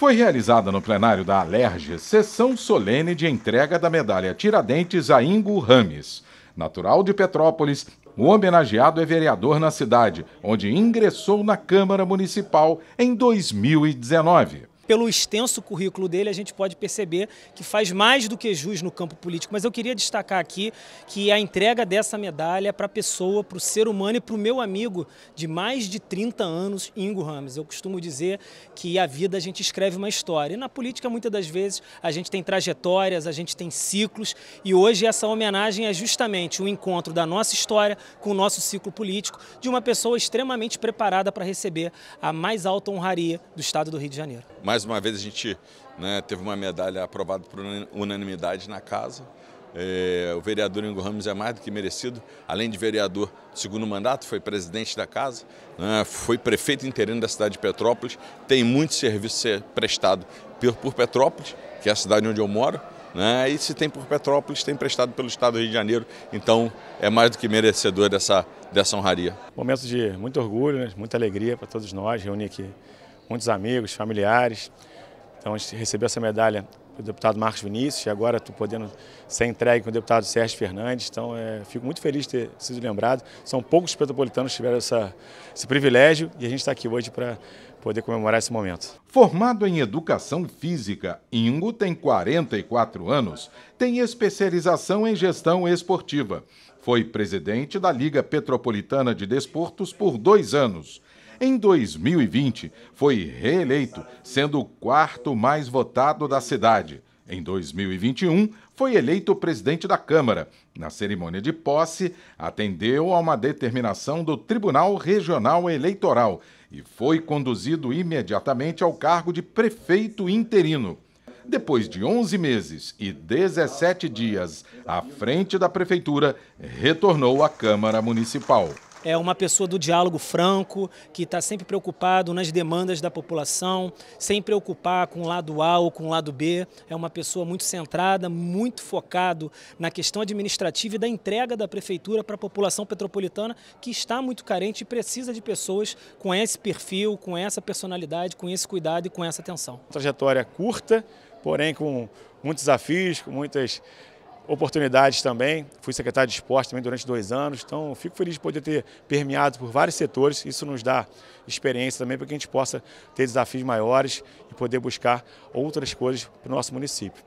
foi realizada no plenário da Alerge sessão solene de entrega da medalha Tiradentes a Ingo Rames. Natural de Petrópolis, o homenageado é vereador na cidade, onde ingressou na Câmara Municipal em 2019 pelo extenso currículo dele, a gente pode perceber que faz mais do que jus no campo político. Mas eu queria destacar aqui que a entrega dessa medalha é para a pessoa, para o ser humano e para o meu amigo de mais de 30 anos, Ingo Rames. Eu costumo dizer que a vida a gente escreve uma história. E na política, muitas das vezes, a gente tem trajetórias, a gente tem ciclos. E hoje essa homenagem é justamente o um encontro da nossa história com o nosso ciclo político de uma pessoa extremamente preparada para receber a mais alta honraria do Estado do Rio de Janeiro. Mais uma vez a gente né, teve uma medalha aprovada por unanimidade na casa. É, o vereador Ingo Ramos é mais do que merecido, além de vereador segundo mandato, foi presidente da casa, né, foi prefeito interino da cidade de Petrópolis, tem muito serviço ser prestado por, por Petrópolis, que é a cidade onde eu moro, né, e se tem por Petrópolis, tem prestado pelo Estado do Rio de Janeiro, então é mais do que merecedor dessa, dessa honraria. Momento de muito orgulho, né, muita alegria para todos nós, reunir aqui muitos amigos, familiares. Então a gente recebeu essa medalha do deputado Marcos Vinícius e agora estou podendo ser entregue com o deputado Sérgio Fernandes. Então é, fico muito feliz de ter sido lembrado. São poucos petropolitanos que tiveram essa, esse privilégio e a gente está aqui hoje para poder comemorar esse momento. Formado em Educação Física, Ingo tem 44 anos, tem especialização em gestão esportiva. Foi presidente da Liga Petropolitana de Desportos por dois anos em 2020, foi reeleito, sendo o quarto mais votado da cidade. Em 2021, foi eleito presidente da Câmara. Na cerimônia de posse, atendeu a uma determinação do Tribunal Regional Eleitoral e foi conduzido imediatamente ao cargo de prefeito interino. Depois de 11 meses e 17 dias à frente da prefeitura, retornou à Câmara Municipal é uma pessoa do diálogo franco, que está sempre preocupado nas demandas da população, sem preocupar com o lado A ou com o lado B. É uma pessoa muito centrada, muito focado na questão administrativa e da entrega da prefeitura para a população petropolitana, que está muito carente e precisa de pessoas com esse perfil, com essa personalidade, com esse cuidado e com essa atenção. Trajetória curta, porém com muitos desafios, com muitas oportunidades também. Fui secretário de esporte também durante dois anos, então fico feliz de poder ter permeado por vários setores. Isso nos dá experiência também para que a gente possa ter desafios maiores e poder buscar outras coisas para o nosso município.